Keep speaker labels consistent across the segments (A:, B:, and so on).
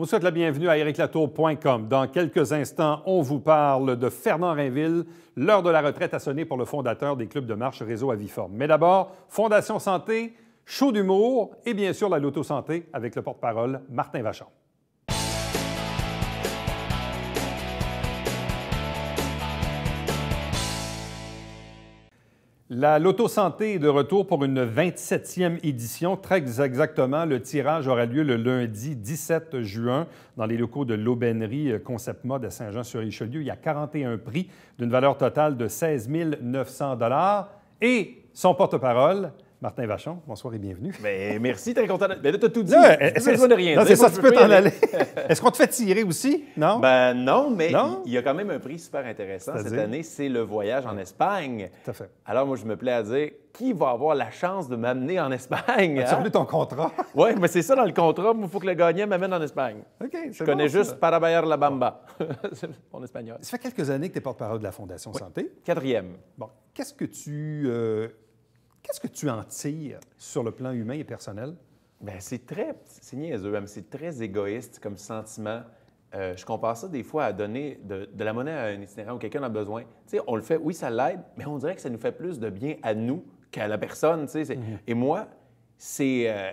A: On vous souhaite la bienvenue à ericlatour.com. Dans quelques instants, on vous parle de Fernand Rainville. L'heure de la retraite à sonner pour le fondateur des clubs de marche Réseau Aviforme. Mais d'abord, Fondation Santé, chaud d'humour et bien sûr la Loto Santé avec le porte-parole Martin Vachon. La Loto Santé est de retour pour une 27e édition. Très exactement, le tirage aura lieu le lundi 17 juin dans les locaux de l'aubainerie euh, Concept Mode à Saint-Jean-sur-Richelieu. Il y a 41 prix d'une valeur totale de 16 900 et son porte-parole, Martin Vachon, bonsoir et bienvenue. Mais ben, merci, très content. Mais ben, là, as tout dit. Est-ce rien. c'est ça, tu peux t'en aller. Est-ce qu'on te fait tirer aussi? Non? Ben
B: non, mais il y a quand même un prix super intéressant cette année, c'est le voyage en Espagne. Tout fait. Alors moi, je me plais à dire, qui va avoir la chance de m'amener en Espagne? tu as hein?
A: ton contrat?
B: oui, mais c'est ça dans le contrat, il faut que le gagnant m'amène en Espagne. OK, Je connais juste Parabayer La Bamba, en espagnol. Ça fait
A: quelques années que tu es porte-parole de la Fondation Santé. Quatrième. Bon, qu'est-ce que tu... Euh, Qu'est-ce que tu en tires sur le plan humain et personnel?
B: Bien, c'est très, c'est niaiseux, hein, mais c'est très égoïste comme sentiment. Euh, je compare ça des fois à donner de, la monnaie à un itinérant ou quelqu'un en a besoin. Tu sais, on le fait, oui, ça l'aide, mais on dirait que ça nous fait plus de bien à nous qu'à la personne. Tu sais, mhm. Et moi, c'est, euh,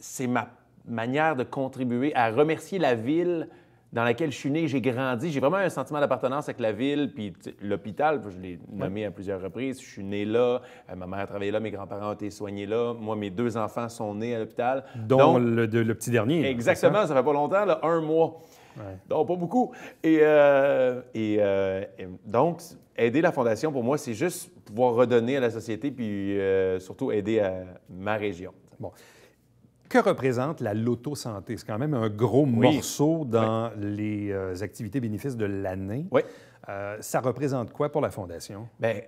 B: c'est ma manière de contribuer à remercier la ville dans laquelle je suis né, j'ai grandi. J'ai vraiment un sentiment d'appartenance avec la ville, puis l'hôpital, je l'ai nommé à plusieurs reprises. Je suis né là, euh, ma mère a travaillé là, mes grands-parents ont été soignés là. Moi, mes deux enfants sont nés à l'hôpital. Dont
A: le, petit dernier. Exactement,
B: ça? fait pas longtemps, là, un mois. Donc, pas beaucoup. Et, euh, euh, et, donc, aider la Fondation, pour moi, c'est juste pouvoir redonner à la société, puis surtout aider à ma région.
A: Bon que représente la loto-santé? C'est quand même un gros morceau dans les euh, activités bénéfices de l'année. Oui. Euh, ça représente quoi pour la Fondation?
B: Bien,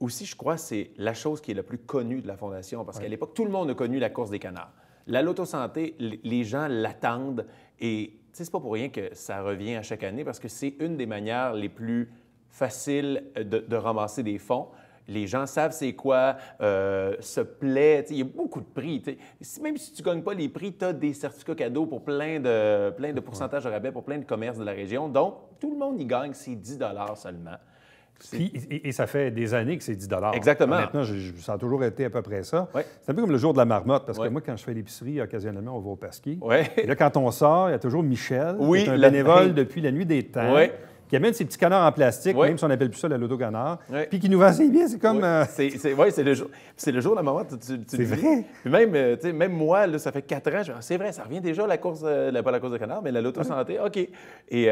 B: aussi, je crois, c'est la chose qui est la plus connue de la Fondation, parce qu'à l'époque, tout le monde a connu la course des canards. La loto-santé, les gens l'attendent et c'est pas pour rien que ça revient à chaque année, parce que c'est une des manières les plus faciles de ramasser des fonds. Les gens savent c'est quoi, euh, se plaît. Il y a beaucoup de prix. même si tu ne gagnes pas les prix, tu as des certificats cadeaux pour plein de, plein de pourcentages de rabais pour plein de commerces de la région. Donc, tout le monde y gagne, c'est 10 seulement.
A: et, ça fait des années que c'est 10 Exactement. Maintenant, ça a toujours été à peu près ça. C'est un peu comme le jour de la marmotte, parce que moi, quand je fais l'épicerie, occasionnellement, on va au Pasqui. Et là, quand on sort, il y a toujours Michel, qui est un bénévole depuis la nuit des temps qui même ses petits canards en plastique, même si on appelle plus ça la loto canard,
B: puis qui nous va ses bien, C'est comme. Oui, euh, c'est le, jour, le jour, moment. Tu, tu, c'est vrai. Puis euh, même, moi, là, ça fait quatre ans, ah, c'est vrai, ça revient déjà, la course, euh, la, pas la course de canard, mais la loto santé. OK. Et.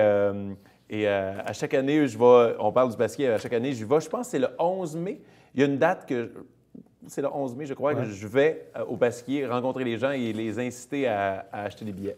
B: et à chaque année, je vais, on parle du basket, à chaque année, je vais, je pense c'est le 11 mai. Il y a une date que c'est le 11 mai, je crois, que je vais euh, au Basquier rencontrer les gens et les inciter à, acheter des billets.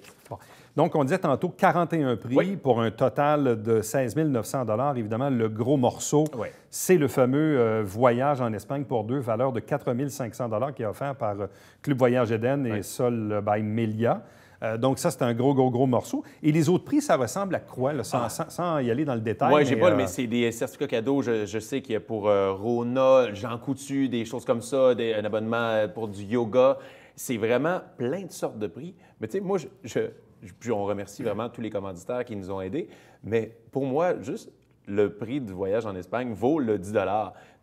A: Donc, on disait tantôt 41 prix pour un total de 16 900 Évidemment, le gros morceau, c'est le fameux euh, voyage en Espagne pour deux, valeur de 4 500 qui est offert par euh, Club Voyage Eden et Sol by Melia. Euh, donc, ça, c'est un gros, gros, gros morceau. Et les autres prix, ça ressemble à quoi, ah. sans, y aller dans le détail? Oui, j'ai pas, euh, mais c'est
B: des certificats cadeaux. Je, sais qu'il y a pour euh, Rona, Jean Coutu, des choses comme ça, un abonnement pour du yoga. C'est vraiment plein de sortes de prix. Mais tu sais, moi, je, je, on remercie vraiment tous les commanditaires qui nous ont aidés. Mais pour moi, juste le prix du voyage en Espagne vaut le 10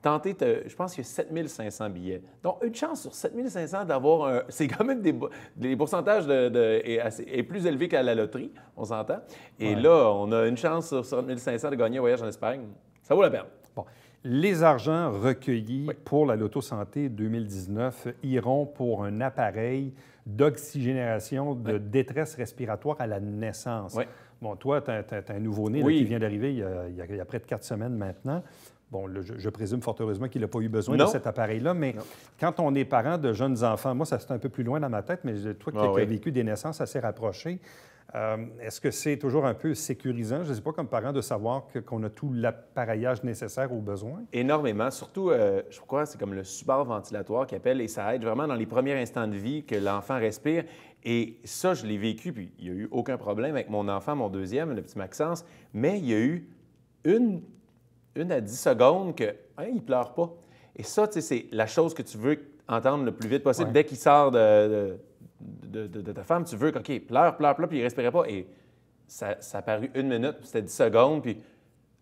B: Tentez, je pense qu'il y a 7500 billets. Donc, une chance sur 7500 d'avoir un. C'est quand même des. pourcentages de, est, plus élevé qu'à la loterie, on s'entend. Et là, on a une chance sur 7500 de gagner un voyage en Espagne. Ça vaut la peine. Bon.
A: Les argents recueillis pour la Loto Santé 2019 iront pour un appareil d'oxygénération, de détresse respiratoire à la naissance. Oui. Bon, toi, tu as, un nouveau-né qui vient d'arriver il, y a près de quatre semaines maintenant. Bon, je, présume fort heureusement qu'il n'a pas eu besoin de cet appareil-là, mais quand on est parent de jeunes enfants, moi, ça c'est un peu plus loin dans ma tête, mais toi qui ah as vécu des naissances assez rapprochées, euh, Est-ce que c'est toujours un peu sécurisant, je ne sais pas, comme parent, de savoir qu'on a tout l'appareillage nécessaire aux besoins?
B: Énormément. Surtout, euh, je crois, que c'est comme le support ventilatoire qui appelle et ça aide vraiment dans les premiers instants de vie que l'enfant respire. Et ça, je l'ai vécu, puis il n'y a eu aucun problème avec mon enfant, mon deuxième, le petit Maxence, mais il y a eu une, une à dix secondes que, hein, il pleure pas. Et ça, tu sais, c'est la chose que tu veux entendre le plus vite possible. Dès qu'il sort de, de, ta femme, tu veux qu'il pleure, pleure, pleure, puis il ne respirait pas. Et ça, a paru une minute, puis c'était dix secondes, puis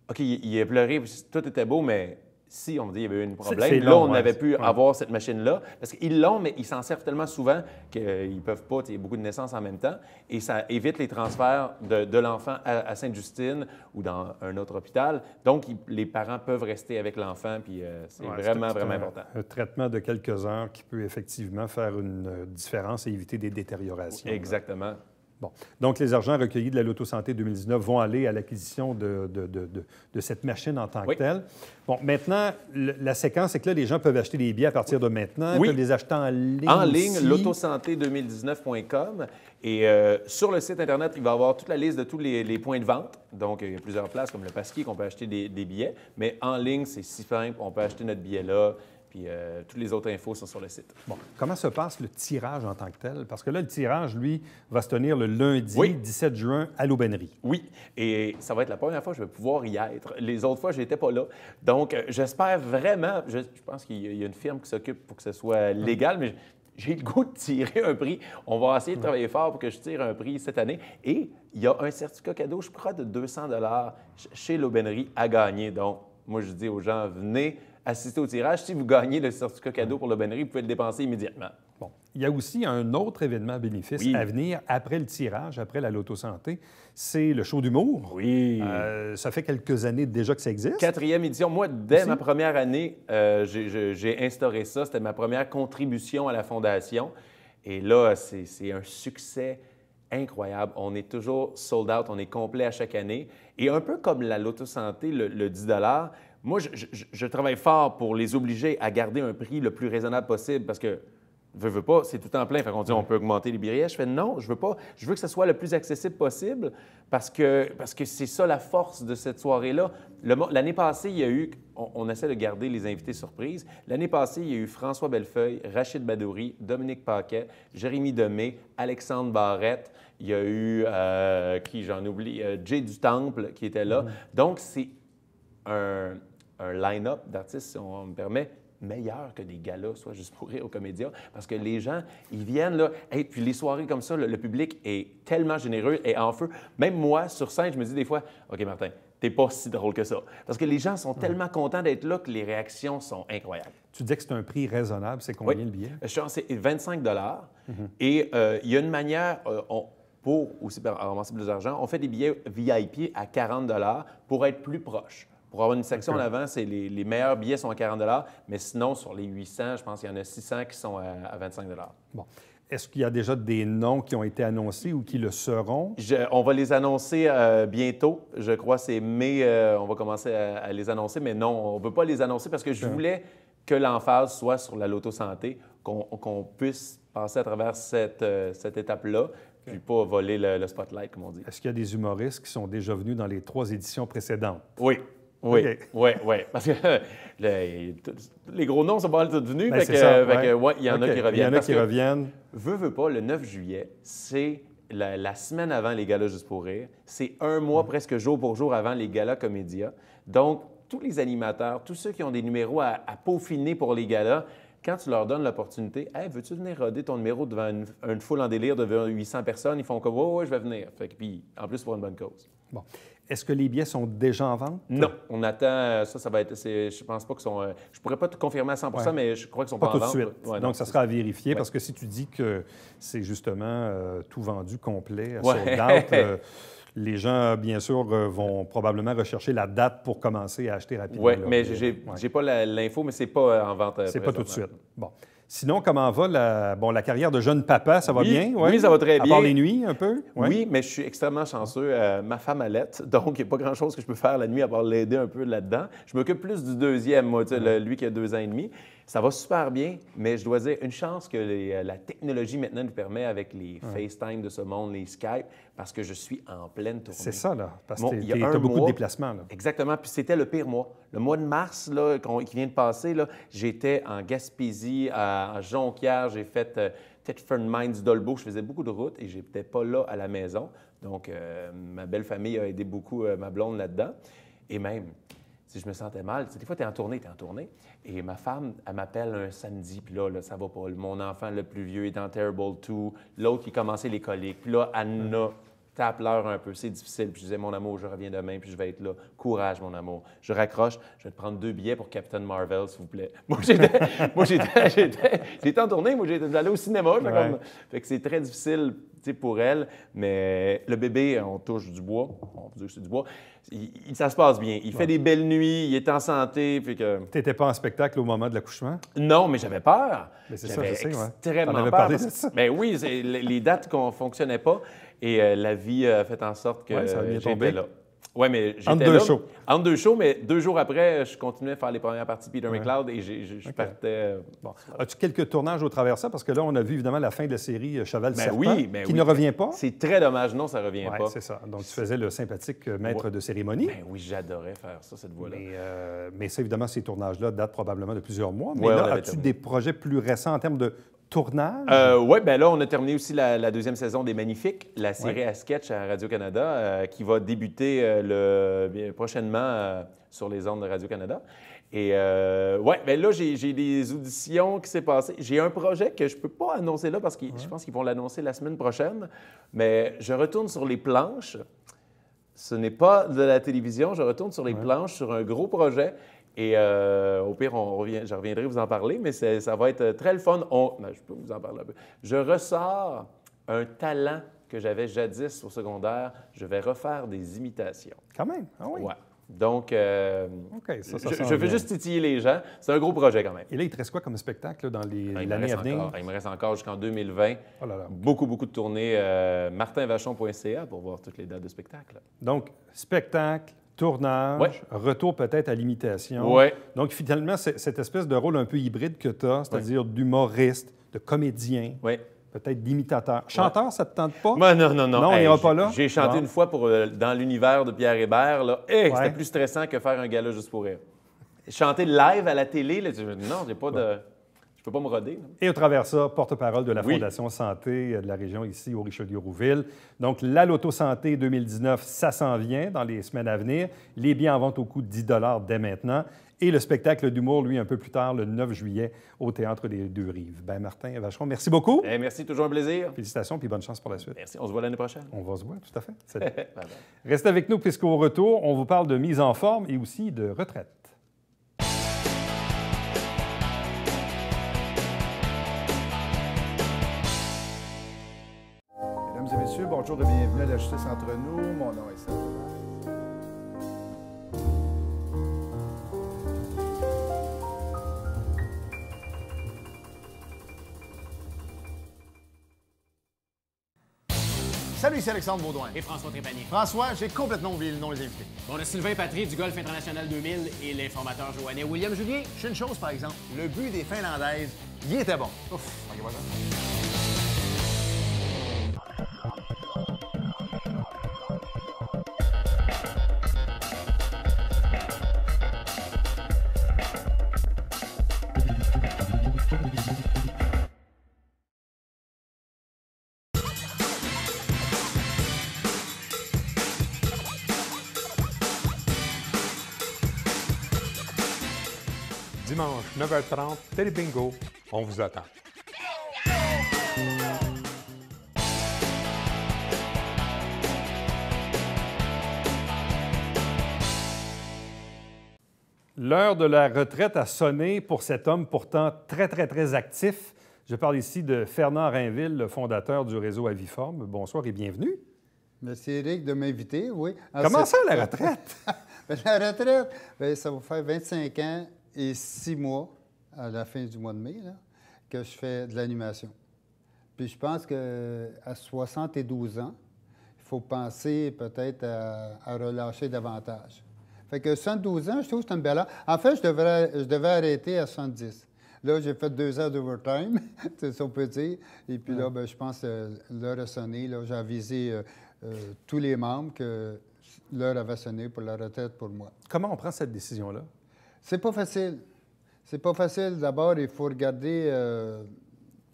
B: OK, il, il a pleuré, puis tout était beau, mais si on dit il y avait eu un problème, là, on avait pu avoir cette machine-là. Parce qu'ils l'ont, mais ils s'en servent tellement souvent qu'ils ne peuvent pas. Il y beaucoup de naissances en même temps. Et ça évite les transferts de, l'enfant à, Sainte-Justine ou dans un autre hôpital. Donc, les parents peuvent rester avec l'enfant. Puis euh, c'est vraiment, vraiment important.
A: Un traitement de quelques heures qui peut effectivement faire une différence et éviter des détériorations.
B: Exactement.
A: Bon. Donc, les argents recueillis de la Loto Santé 2019 vont aller à l'acquisition de, de, cette machine en tant que telle. Bon, maintenant, la séquence, c'est que là, les gens peuvent acheter des billets à partir de maintenant. Ils peuvent les acheter en ligne. En ligne,
B: lotosanté2019.com. Et euh, sur le site Internet, il va y avoir toute la liste de tous les, points de vente. Donc, il y a plusieurs places, comme le Pasquier, qu'on peut acheter des, des billets. Mais en ligne, c'est si simple. On peut acheter notre billet là. Puis euh, toutes les autres infos sont sur le site.
A: Bon. Comment se passe le tirage en tant que tel? Parce que là, le tirage, lui, va se tenir le lundi 17 juin à l'Aubainerie. Oui,
B: et ça va être la première fois que je vais pouvoir y être. Les autres fois, je n'étais pas là. Donc, euh, j'espère vraiment, je, pense qu'il y, a une firme qui s'occupe pour que ce soit hum. légal, mais j'ai le goût de tirer un prix. On va essayer de hum. travailler fort pour que je tire un prix cette année. Et il y a un certificat cadeau, je crois, de 200 chez l'Aubainerie à gagner. Donc, moi, je dis aux gens, venez, assister au tirage. Si vous gagnez le certificat cadeau mm. pour l'aubainerie, vous pouvez le dépenser immédiatement. Bon.
A: Il y a aussi un autre événement bénéfice à venir après le tirage, après la Loto Santé, c'est le show d'humour. Oui. Euh, ça fait quelques années déjà que ça existe.
B: Quatrième édition. Moi, dès ma première année, euh, j'ai instauré ça. C'était ma première contribution à la Fondation. Et là, c'est un succès incroyable. On est toujours sold out, on est complet à chaque année. Et un peu comme la Loto Santé, le, le 10 moi, je, travaille fort pour les obliger à garder un prix le plus raisonnable possible parce que veux, veux pas, c'est tout en plein. Fait qu'on dit on peut augmenter les billets. Je fais non, je veux pas. Je veux que ce soit le plus accessible possible parce que parce que c'est ça la force de cette soirée-là. L'année passée, il y a eu, on, essaie de garder les invités surprises. L'année passée, il y a eu François Bellefeuille, Rachid Badouri, Dominique Paquet, Jérémy Demé, Alexandre Barrette. Il y a eu, euh, qui j'en oublie, euh, Jay Temple qui était là. Mm-hmm. Donc, c'est un, un line-up d'artistes, si on me permet, meilleur que des galas, soit juste pour rire aux comédiens, parce que les gens, ils viennent là, et puis les soirées comme ça, le, public est tellement généreux et en feu. Même moi, sur scène, je me dis des fois, OK, Martin, t'es pas si drôle que ça. Parce que les gens sont tellement contents d'être là que les réactions sont incroyables.
A: Tu dis que c'est un prix raisonnable, c'est combien le billet?
B: Je pense c'est 25 dollars. Mhm. Et euh, il y a une manière, euh, pour aussi ramasser plus d'argent, on fait des billets VIP à 40 dollars pour être plus proche. Pour avoir une section en avant, c'est les, meilleurs billets sont à 40 mais sinon, sur les 800, je pense qu'il y en a 600 qui sont à, 25
A: Bon. Est-ce qu'il y a déjà des noms qui ont été annoncés ou qui le seront?
B: on va les annoncer euh, bientôt. Je crois c'est mai, euh, on va commencer à, les annoncer, mais non, on ne veut pas les annoncer parce que je hein. voulais que l'emphase soit sur la loto santé, qu'on puisse passer à travers cette, euh, cette étape-là, puis pas voler le, le spotlight, comme on dit.
A: Est-ce qu'il y a des humoristes qui sont déjà venus dans les trois éditions précédentes? Oui, oui,
B: oui, oui. Parce que les gros noms sont pas mal devenus. Ben, ouais. il y en a qui reviennent. Il y en a qui reviennent. Veux, veux pas, le 9 juillet, c'est la, semaine avant les galas Juste pour rire. C'est un mois presque jour pour jour avant les galas Comédia. Donc, tous les animateurs, tous ceux qui ont des numéros à, peaufiner pour les galas, quand tu leur donnes l'opportunité, hey, veux-tu venir roder ton numéro devant une, foule en délire, devant 800 personnes, ils font comme, ouais, je vais venir. puis, en plus, pour une bonne cause.
A: Bon. Est-ce que les billets sont déjà en vente? Non,
B: on attend. Euh, ça, ça va être. Je pense pas que sont. Euh, je pourrais pas te confirmer à 100 mais je crois qu'ils sont pas, pas tout vente. De suite. Donc, ça sera à
A: vérifier parce que si tu dis que c'est justement euh, tout vendu complet, à cette date, les gens, bien sûr, vont probablement rechercher la date pour commencer à acheter
B: rapidement. Oui, mais j'ai n'ai pas l'info, mais c'est pas en vente. C'est pas tout de suite.
A: Bon. Sinon, comment va la, bon, la carrière de jeune papa? Ça va bien? Oui, ça va très bien. À part les nuits, un peu?
B: Oui, mais je suis extrêmement chanceux. Euh, ma femme allait, donc il n'y a pas grand-chose que je peux faire la nuit à part l'aider un peu là-dedans. Je m'occupe plus du deuxième, moi, lui qui a deux ans et demi. Ça va super bien, mais je dois dire, une chance que euh, la technologie maintenant nous permet avec les FaceTime de ce monde, les Skype, parce que je suis en pleine tournée. C'est ça, là, parce que tu as beaucoup de déplacements. Là. Exactement, puis c'était le pire mois. Le mois de mars là, qui vient de passer, là. j'étais en Gaspésie, à, Jonquière, j'ai fait euh, Tetford Mines, Dolbeau, je faisais beaucoup de routes et j'étais pas là à la maison. Donc, euh, ma belle famille a aidé beaucoup euh, ma blonde là-dedans. Et même, si je me sentais mal, des fois, tu es en tournée, tu es en tournée. Et ma femme, elle m'appelle un samedi, puis là, ça va pas. Mon enfant le plus vieux est dans Terrible 2, l'autre qui commençait les coliques, puis là, Anna tape-leur un peu, c'est difficile. Puis je disais, mon amour, je reviens demain, puis je vais être là. Courage, mon amour. Je raccroche, je vais te prendre deux billets pour Captain Marvel, s'il vous plaît. Moi, j'étais, moi, j'étais, j'étais, j'étais en tournée, moi, j'étais, j'allais au cinéma. Fait que c'est très difficile pour elle, mais le bébé, on touche du bois, on c'est du bois, ça se passe bien. Il fait des belles nuits, il est en santé. Tu que... pas en spectacle au moment de l'accouchement? Non, mais j'avais peur. Mais c'est ça, je sais, ouais. extrêmement peur. Parlé, ça. Mais ben oui, les dates qu'on fonctionnait pas. Et euh, la vie a fait en sorte que ouais, ça là. mais j'étais Entre deux shows. Entre deux shows, mais deux jours après, je continuais à faire les premières parties de Peter McCloud et je, partais. Euh, bon. As-tu
A: quelques tournages au travers de ça? Parce que là, on a vu évidemment la fin de la série euh, Cheval ben Serpent, ben qui ne revient pas.
B: C'est très dommage, non, ça
A: ne revient ouais, pas. c'est ça. Donc, tu faisais le sympathique maître de cérémonie. Ben
B: oui, j'adorais faire ça, cette voix-là. Mais,
A: ça, évidemment, ces tournages-là datent probablement de plusieurs mois. Mais là, as-tu des projets plus récents en termes de tournage? Euh,
B: oui, ben là, on a terminé aussi la, deuxième saison des Magnifiques, la série à sketch à Radio-Canada, euh, qui va débuter euh, le, prochainement sur les ondes de Radio-Canada. Et ouais, ben là, j'ai des auditions qui s'est passé. J'ai un projet que je ne peux pas annoncer là parce que je pense qu'ils vont l'annoncer la semaine prochaine, mais je retourne sur les planches. Ce n'est pas de la télévision, je retourne sur les planches sur un gros projet et euh, au pire, on revient, je reviendrai vous en parler, mais ça va être très le fun. On, ben, je peux vous en parler un peu. Je ressors un talent que j'avais jadis au secondaire. Je vais refaire des imitations. Quand même, ah oui. Donc, euh, je, vais veux juste titiller les gens. C'est un gros projet quand même.
A: Et là, il te reste quoi comme spectacle dans ah, l'année à venir?
B: il me reste encore jusqu'en 2020. Beaucoup, beaucoup de tournées. Euh, martinvachon.ca pour voir toutes les dates de spectacle.
A: Donc, spectacle, tournage, retour peut-être à l'imitation. Donc finalement, cette espèce de rôle un peu hybride que tu as, c'est-à-dire d'humoriste, de comédien, peut-être d'imitateur. Chanteur, ça ne te tente pas? Ben, non, non, non. Non, pas là? J'ai chanté une
B: fois pour, euh, dans l'univers de Pierre Hébert. Là. Eh, c'était plus stressant que faire un gala juste pour rire. Chanter live à la télé, là, non, j'ai pas de peux pas me roder.
A: Et au travers ça, porte-parole de la Fondation Santé de la région ici au Richelieu-Rouville. Donc, la Loto Santé 2019, ça s'en vient dans les semaines à venir. Les biens en vente au coût de 10 dès maintenant. Et le spectacle d'humour, lui, un peu plus tard, le 9 juillet, au Théâtre des Deux-Rives. Ben Martin Vacheron, merci beaucoup. Eh, merci, toujours un plaisir. Félicitations, puis bonne chance pour la suite. Merci, on se voit l'année prochaine. On va se voir, tout à fait. Restez avec nous, puisqu'au retour, on vous parle de mise en forme et aussi de retraite. Bonjour et bienvenue à la
C: justice entre nous. Mon nom est Samuel.
B: Salut, c'est Alexandre Baudouin. Et François Trépanier. François, j'ai complètement oublié le nom des invités. On a Sylvain Patry du Golf International 2000 et l'informateur joannier William Julien. Je une chose, par exemple. Le but des Finlandaises, il était bon. Ouf, ça.
A: 9h30, Télébingo. On vous attend. L'heure de la retraite a sonné pour cet homme pourtant très, très, très actif. Je parle ici de Fernand Rainville, le fondateur du réseau Aviforme. Bonsoir et bienvenue. Merci, Eric, de m'inviter, oui. Ah, Comment ça, la retraite? Ben, la retraite, ben, ça va
C: faire 25 ans et six mois à la fin du mois de mai que je fais de l'animation. Puis je pense qu'à 72 ans, il faut penser peut-être à, relâcher davantage. Fait que 72 ans, je trouve que c'est bel belle... En fait, je devrais, je devais arrêter à 70. Là, j'ai fait deux heures d'overtime, c'est ça on peut dire. Et puis là, ben, je pense que euh, l'heure a sonné. J'ai avisé euh, euh, tous les membres que l'heure avait sonné pour la retraite pour moi. Comment on prend cette décision-là? C'est pas facile. C'est pas facile. D'abord, il faut regarder euh,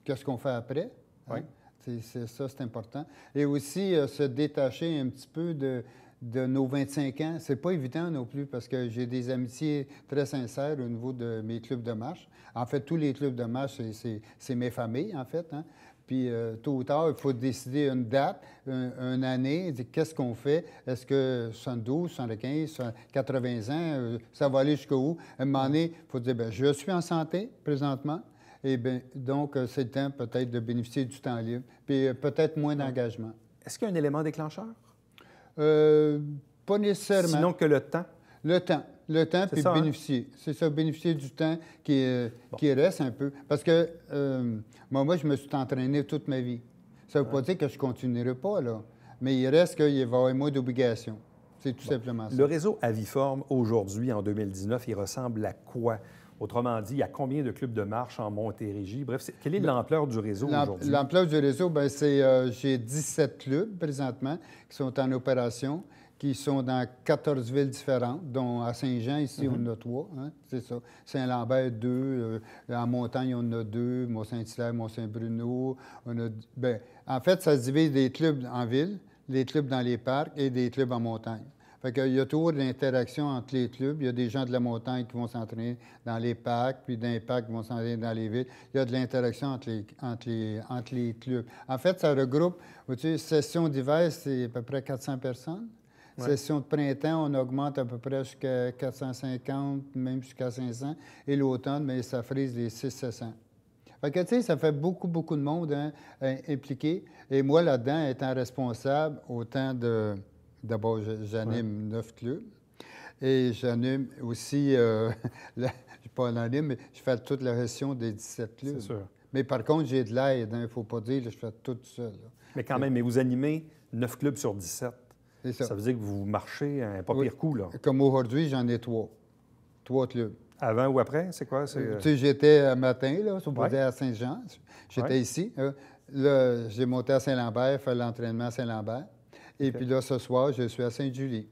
C: qu'est-ce qu'on fait après. Hein? C'est, ça, c'est important. Et aussi, euh, se détacher un petit peu de, nos 25 ans. C'est pas évident non plus parce que j'ai des amitiés très sincères au niveau de mes clubs de marche. En fait, tous les clubs de marche, c'est, c'est, mes familles, en fait. Hein. Puis euh, tôt ou tard, il faut décider une date, une, année, qu'est-ce qu'on fait? Est-ce que 112, 115, 80 ans, euh, ça va aller jusqu'où? où? À un moment donné, il faut dire, bien, je suis en santé présentement. Et bien, donc, euh, c'est le temps peut-être de bénéficier du temps libre, puis peut-être moins d'engagement.
A: Est-ce qu'il y a un élément déclencheur?
C: pas nécessairement.
A: Sinon que le temps?
C: Le temps. Le temps, puis hein? bénéficier. C'est ça, bénéficier du temps qui, euh, qui reste un peu. Parce que euh, moi, moi, je me suis entraîné toute ma vie. Ça ne veut pas dire que je ne continuerai pas, là. Mais il reste
A: qu'il va y avoir moins d'obligations. C'est tout simplement ça. Le réseau Aviforme, aujourd'hui, en 2019, il ressemble à quoi? Autrement dit, il y a combien de clubs de marche en Montérégie? Bref, quelle est l'ampleur du réseau aujourd'hui? L'ampleur
C: du réseau, ben, c'est euh, j'ai 17 clubs présentement qui sont en opération qui sont dans 14 villes différentes, dont à Saint-Jean, ici, on en mhm. a trois. Hein, c'est ça. Saint-Lambert, deux. Euh, en montagne, on en a deux. Mont-Saint-Hilaire, Mont-Saint-Bruno. Ben, en fait, ça se divise des clubs en ville, des clubs dans les parcs et des clubs en montagne. Fait y a toujours de l'interaction entre les clubs. Il y a des gens de la montagne qui vont s'entraîner dans les parcs, puis d'un parc qui vont s'entraîner dans les villes. Il y a de l'interaction entre les, entre, les, entre les clubs. En fait, ça regroupe, vous savez, session diverses c'est à peu près 400 personnes. Session de printemps, on augmente à peu près jusqu'à 450, même jusqu'à 500. Et l'automne, mais ben, ça frise les 600. Fait que, tu sais, ça fait beaucoup, beaucoup de monde hein, euh, impliqué. Et moi, là-dedans, étant responsable, autant de. D'abord, j'anime neuf clubs. Et j'anime aussi. Euh, je ne suis pas anonyme, mais je fais toute la gestion des 17 clubs. C'est sûr. Mais par contre, j'ai de l'aide. Il hein, ne faut pas dire que je fais tout seul. Mais quand même, mais vous animez neuf clubs sur 17 ça. veut dire que vous marchez un pas pire coup, là. Comme aujourd'hui, j'en ai trois. Trois clubs. Avant ou après, c'est quoi? Euh, euh, tu j'étais un matin, là, si vous à Saint-Jean. J'étais ici. Hein. Là, j'ai monté à Saint-Lambert, fait l'entraînement à Saint-Lambert. Et puis là, ce soir, je suis à saint julie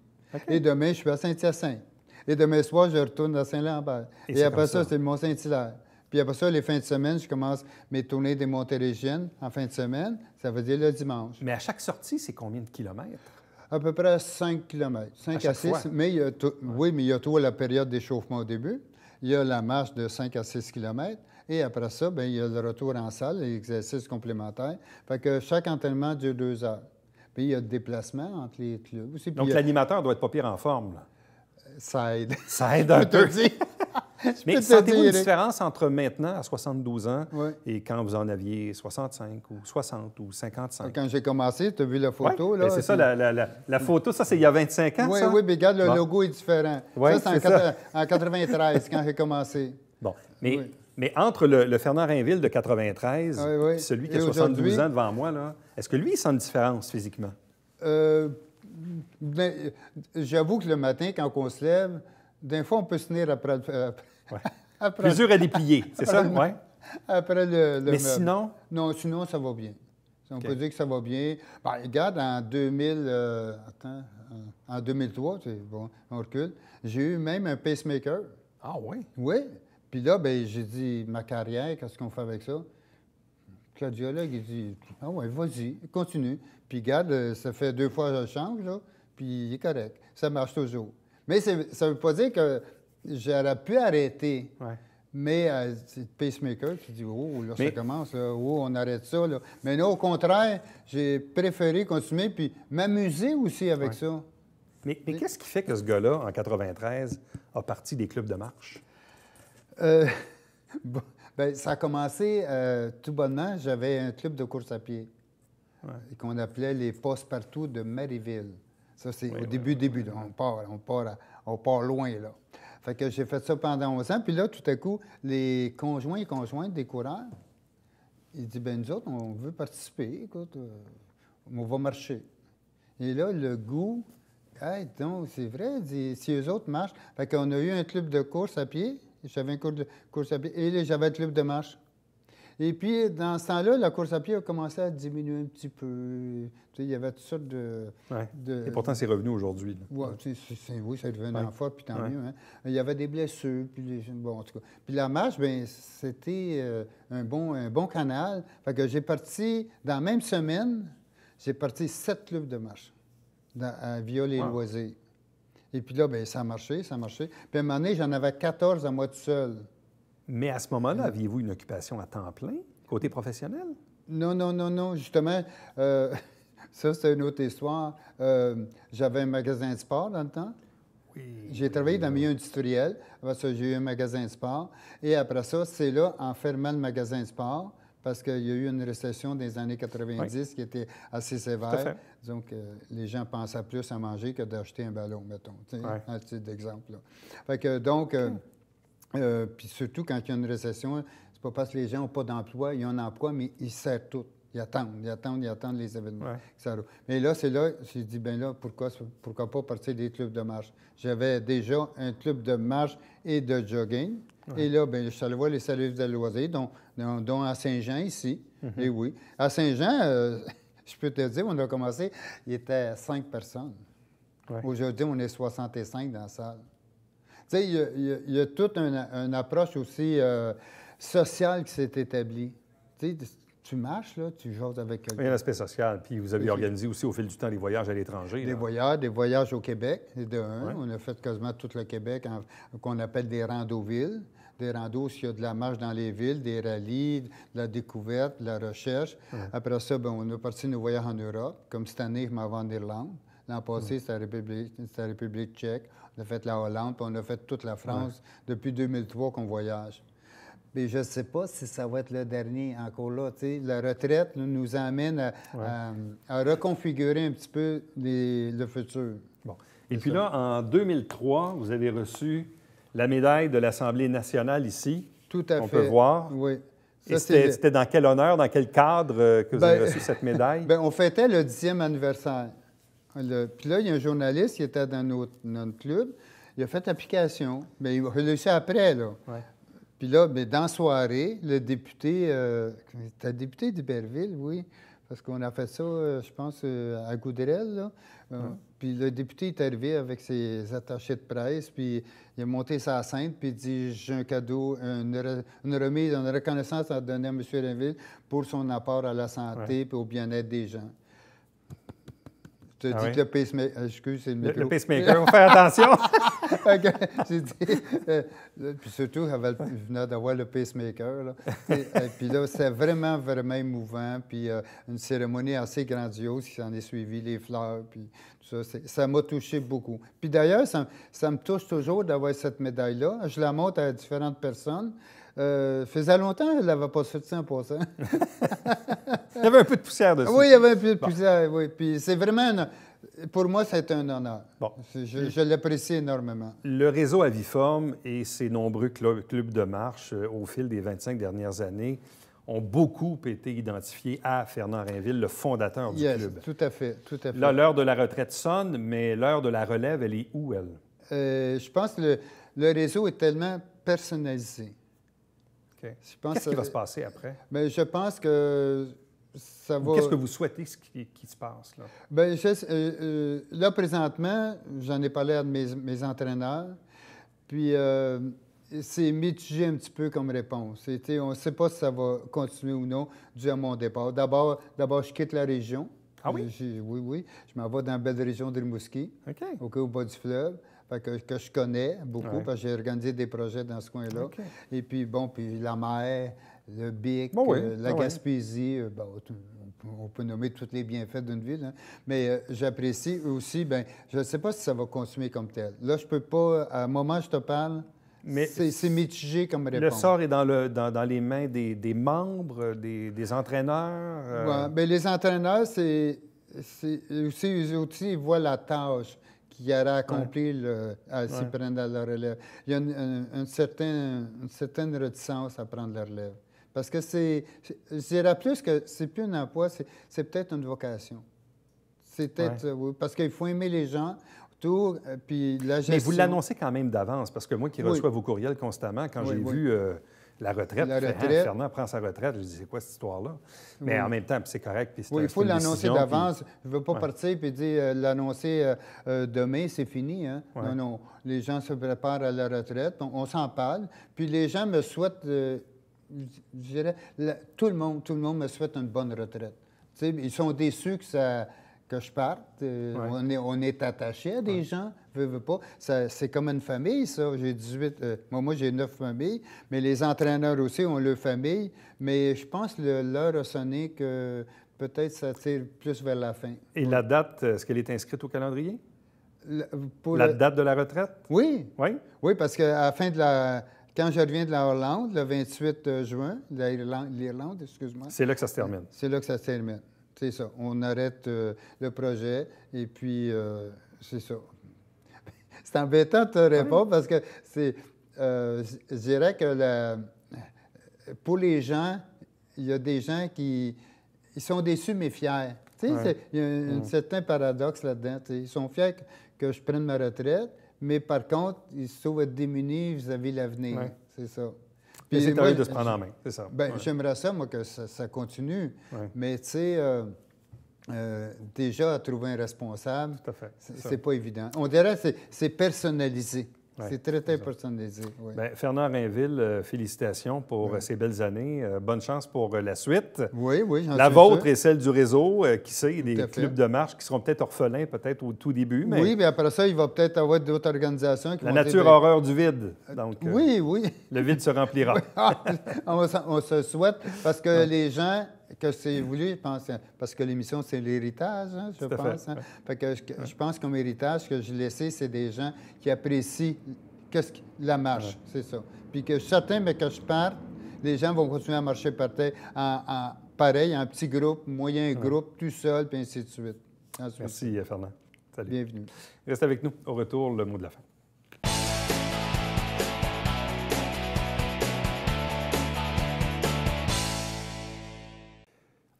C: Et demain, je suis à Saint-Hyacinthe. Et demain soir, je retourne à Saint-Lambert. Et, après ça, c'est le Mont-Saint-Hilaire. Puis après ça, les fins de semaine, je commence mes tournées des Montérégiennes en fin de semaine. Ça veut dire le dimanche. Mais à chaque sortie, c'est combien de kilomètres? à peu près 5 km, 5 à, 6. Mais il y a tout, Oui, mais il y a tout la période d'échauffement au début. Il y a la marche de 5 à 6 km. Et après ça, ben, il y a le retour en salle, l'exercice complémentaire. complémentaires. Fait que chaque entraînement dure deux heures. Puis il y a le déplacement
A: entre les clubs Donc l'animateur doit être pas pire en forme. Ça aide. Ça aide un peu. Mais sentez-vous une différence entre maintenant, à 72 ans, et quand vous en aviez 65 ou 60 ou 55? Quand j'ai commencé, tu as vu la photo, ben, là? C'est ça, la, la, photo, ça, c'est il y a 25 ans, Oui, oui, mais regarde, le logo
C: est différent. ça, c'est en, 93, quand j'ai commencé.
A: Bon, mais, mais entre le, Fernand Rainville de 93 et celui qui a 72 ans devant moi, là, est-ce que lui, il sent une différence physiquement?
C: Euh, ben, j'avoue que le matin, quand on se lève d'un fois, on peut se tenir après. le. Euh, Plusieurs à déplier, c'est ça? Oui. Après le, Mais sinon? Non, sinon, ça va bien. On peut dire que ça va bien. Ben, regarde, en 2000, euh, attends, en 2003, bon, on recule, j'ai eu même un pacemaker. Ah oui? Oui. Puis là, ben, j'ai dit, ma carrière, qu'est-ce qu'on fait avec ça? le cardiologue, il dit Ah oui, vas-y, continue. Puis regarde, euh, ça fait deux fois que je change, là, puis il est correct. Ça marche toujours. Mais ça ne veut pas dire que j'aurais pu arrêter. Mais euh, c'est le pacemaker qui dit Oh, là, ça commence, là, oh, on arrête ça. Mais non, au contraire, j'ai préféré consommer puis m'amuser
A: aussi avec ça. Mais, qu'est-ce qui fait que ce gars-là, en 93, a parti des clubs de marche? Euh, ben, ça a commencé euh, tout
C: bonnement. J'avais un club de course à pied qu'on appelait les postes partout de Maryville. Ça, c'est au début, début. On, part, on, part, loin, là. Fait que j'ai fait ça pendant 11 ans. Puis là, tout à coup, les conjoints et conjointes des coureurs, ils disent, ben nous autres, on veut participer, écoute, euh, on va marcher. Et là, le goût, c'est vrai, si eux autres marchent. Fait qu'on a eu un club de course à pied. J'avais un club de course à pied et j'avais un club de marche. Et puis, dans ce temps-là, la course à pied a commencé à diminuer un petit peu. il y avait toutes sortes de. Et pourtant, c'est revenu aujourd'hui. oui, ça devenait en fort, puis tant mieux. Hein. Il y avait des blessures, puis bon, en tout cas. Puis la marche, bien, c'était euh, un, bon, bon canal. Fait que j'ai parti, dans la même semaine, j'ai parti sept clubs de marche à, via les Et puis là, bien, ça a marché, ça a marché. Puis à un moment donné, j'en avais 14 à moi tout seul. Mais à ce moment-là, mm. aviez-vous une occupation à temps plein, côté professionnel? Non, non, non, non. Justement, euh, ça, c'est une autre histoire. Euh, j'avais un magasin de sport dans le temps. Oui. J'ai travaillé dans le milieu industriel. parce ça, j'ai eu un magasin de sport. Et après ça, c'est là, en fermant le magasin de sport, parce qu'il y a eu une récession des années 90 qui était assez sévère. Donc, euh, les gens pensaient plus à manger que d'acheter un ballon, mettons, à titre d'exemple. donc, euh, puis surtout, quand il y a une récession, c'est pas parce que les gens n'ont pas d'emploi, ils ont un emploi, mais ils servent tout. Ils attendent, ils attendent, ils attendent les événements. Mais là, c'est là, j'ai dit, ben là, pourquoi, pourquoi pas partir des clubs de marche? J'avais déjà un club de marche et de jogging. Et là, ben, je suis allé voir les services de loisirs, dont, dont, à Saint-Jean ici. Mhm. Et oui. À Saint-Jean, euh, je peux te dire, on a commencé, il y était cinq personnes. Aujourd'hui, on est 65 dans la salle sais, il y, a, toute une, approche aussi euh, sociale qui s'est établie. Tu marches, là, tu joues avec quelqu'un. Il y a un aspect
A: social. Puis vous avez organisé aussi au fil du temps des voyages à l'étranger. Des
C: voyages, des voyages au Québec, On a fait quasiment tout le Québec, qu'on appelle des randos-villes. Des randos, il y a de la marche dans les villes, des rallyes, de la découverte, de la recherche. Après ça, bien, on a parti nos voyages en Europe. Comme cette année, je m'en en Irlande. L'an passé, c'était la, République tchèque, on a fait la Hollande, puis on a fait toute la France depuis 2003 qu'on voyage. Mais je ne sais pas si ça va être le dernier encore là. la retraite nous, amène à, reconfigurer un petit peu
A: le futur. Et puis là, en 2003, vous avez reçu la médaille de l'Assemblée nationale ici. Tout à fait. On peut voir. Oui. C'était dans quel honneur, dans quel cadre euh, que vous ben, avez reçu cette médaille?
C: Ben, on fêtait le dixième e anniversaire puis là, il y a un journaliste qui était dans notre, club. Il a fait application. Mais ben, il a réussi après, là. Puis là, mais ben, dans la soirée, le député, euh, c'était député d'Iberville, oui, parce qu'on a fait ça, euh, je pense, euh, à Goudrel. Là. Euh, puis le député est arrivé avec ses attachés de presse, puis il a monté sa scène, puis il dit J'ai un cadeau, une, remise, une reconnaissance à donner à M. Renville pour son apport à la santé et au bien-être des gens te ah dis que le pacemaker. Euh, excuse, c'est le, le pacemaker, attention. j'ai dit. Euh, euh, puis surtout, il venait d'avoir le pacemaker. Là. Et, puis là, c'est vraiment, vraiment émouvant. Puis une cérémonie assez grandiose qui s'en est suivie, les fleurs, puis tout ça. Ça m'a touché beaucoup. Puis d'ailleurs, ça, ça me touche toujours d'avoir cette médaille-là. Je la montre à différentes personnes. Euh, faisait longtemps qu'elle n'avait pas pas sorti en ça. il y avait un peu de poussière dessus. Oui, il y avait un peu de poussière, Puis c'est vraiment. Pour moi, c'est un honneur. Je, l'apprécie énormément.
A: Le réseau Aviforme et ses nombreux clubs de marche euh, au fil des 25 dernières années ont beaucoup été identifiés à Fernand Rainville, le fondateur du club.
C: Tout à fait, tout à fait. Là, l'heure
A: de la retraite sonne, mais l'heure de la relève, elle est où, elle?
C: Euh, je pense que le réseau est tellement personnalisé.
A: Qu'est-ce qui va se passer après?
C: Mais ben, je pense que ça va... Qu'est-ce que vous
A: souhaitez qui, qui se passe? Là,
C: ben, euh, euh, là présentement, j'en ai parlé à mes, mes entraîneurs, puis euh, c'est mitigé un petit peu comme réponse. on ne sait pas si ça va continuer ou non dû à mon départ. D'abord, d'abord, je quitte la région. Ah oui? oui, oui. Je m'en vais dans la belle région de Rimouski, au bas du fleuve que, je connais beaucoup, parce que j'ai organisé des projets dans ce coin-là. Et puis, bon, puis la mer, le Bic, euh, la ah, Gaspésie, euh, ben, on peut nommer tous les bienfaits d'une ville, hein. mais euh, j'apprécie aussi, ben, je ne sais pas si ça va consommer comme tel. Là, je ne peux pas, à un moment je te parle,
A: mais c'est mitigé
C: comme réponse. Le sort
A: est dans, le, dans, dans les mains des, des membres, des, des entraîneurs. mais
C: ben, les entraîneurs, c'est aussi, aussi, ils voient la tâche qui aura accompli le, à s'y prendre à la relève. Il y a une, une, certaine, réticence à prendre la relève. Parce que c'est, je dirais plus que c'est plus un emploi, c'est, peut-être une vocation. C'est peut-être, parce qu'il faut aimer les gens. Tout, euh, puis la gestion... Mais vous l'annoncez
A: quand même d'avance, parce que moi qui reçois vos courriels constamment, quand j'ai vu euh, la retraite. La prend sa retraite. Je dis, c'est quoi cette histoire-là? Mais en même temps, c'est correct. il faut l'annoncer d'avance. Je ne veux pas
C: partir puis dire, euh, l'annoncer euh, euh, demain, c'est fini. Hein. Non, non. Les gens se préparent à la retraite. On, s'en parle. Puis les gens me souhaitent, je dirais, tout, le monde, tout le monde me souhaite une bonne retraite. ils sont déçus que ça que je parte. Euh, on, est, on attaché à des gens, pas. c'est comme une famille, ça. J'ai 18, euh, moi, j'ai 9 familles, mais les entraîneurs aussi ont leur famille. Mais je pense que l'heure a sonné que peut-être ça tire plus vers la fin.
A: Et la date, est-ce qu'elle est inscrite au calendrier? La, date de la retraite? Oui. Oui, oui parce qu'à la fin de
C: la quand je reviens de la Hollande, le 28 euh, juin, l'Irlande, excuse-moi. C'est là que ça se termine. C'est là que ça se termine c'est ça. On arrête euh, le projet et puis euh, c'est ça. c'est embêtant de te répondre parce que c'est. Euh, je dirais que pour les gens, il y a des gens qui sont déçus mais fiers. Tu Il y a un, certain paradoxe là-dedans. ils sont fiers que, je prenne ma retraite, mais par contre, ils se trouvent être démunis vis-à-vis de l'avenir. C'est ça
A: de prendre en main, ben,
C: J'aimerais ça, moi, que ça, continue. Mais tu sais, euh, euh, déjà, trouver un responsable, c'est pas évident. On dirait que c'est personnalisé c'est très, très personnalisé.
A: Oui. Bien, Fernand Rainville, euh, félicitations pour euh, ces belles années. Euh, bonne chance pour la suite. Oui, oui. La vôtre et celle du réseau, qui sait, des clubs de marche qui seront peut-être orphelins, peut-être au tout début. Mais... Oui,
C: mais après ça, il va peut-être avoir d'autres organisations. Qui la nature ben, horreur
A: du vide. Donc, oui, oui. le vide se remplira.
C: on, se souhaite parce que les gens que c'est mm. voulu, je pense, parce que l'émission, c'est l'héritage, hein, je pense. Hein. que je, pense comme héritage, que j'ai laissé, c'est des gens qui apprécient la marche, c'est ça. Puis que certains, mais que je parte, les gens vont continuer à marcher par terre en, pareil, en petit groupe, moyen groupe, tout seul, puis ainsi de suite.
A: Merci, Fernand. Salut. Bienvenue. Reste avec nous. Au retour, le mot de la fin.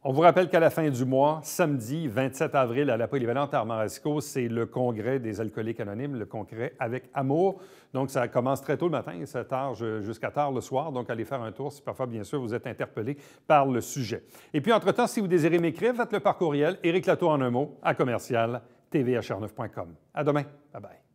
A: On vous rappelle qu'à la fin du mois, samedi 27 avril, à la polyvalente Armand c'est le congrès des alcooliques anonymes, le congrès avec amour. Donc, ça commence très tôt le matin et ça tard jusqu'à tard le soir. Donc, allez faire un tour si parfois, bien sûr, vous êtes interpellé par le sujet. Et puis, entre-temps, si vous désirez m'écrire, faites-le par courriel, Éric Latour en un mot, à commercial, tvhr9.com. À demain. Bye bye.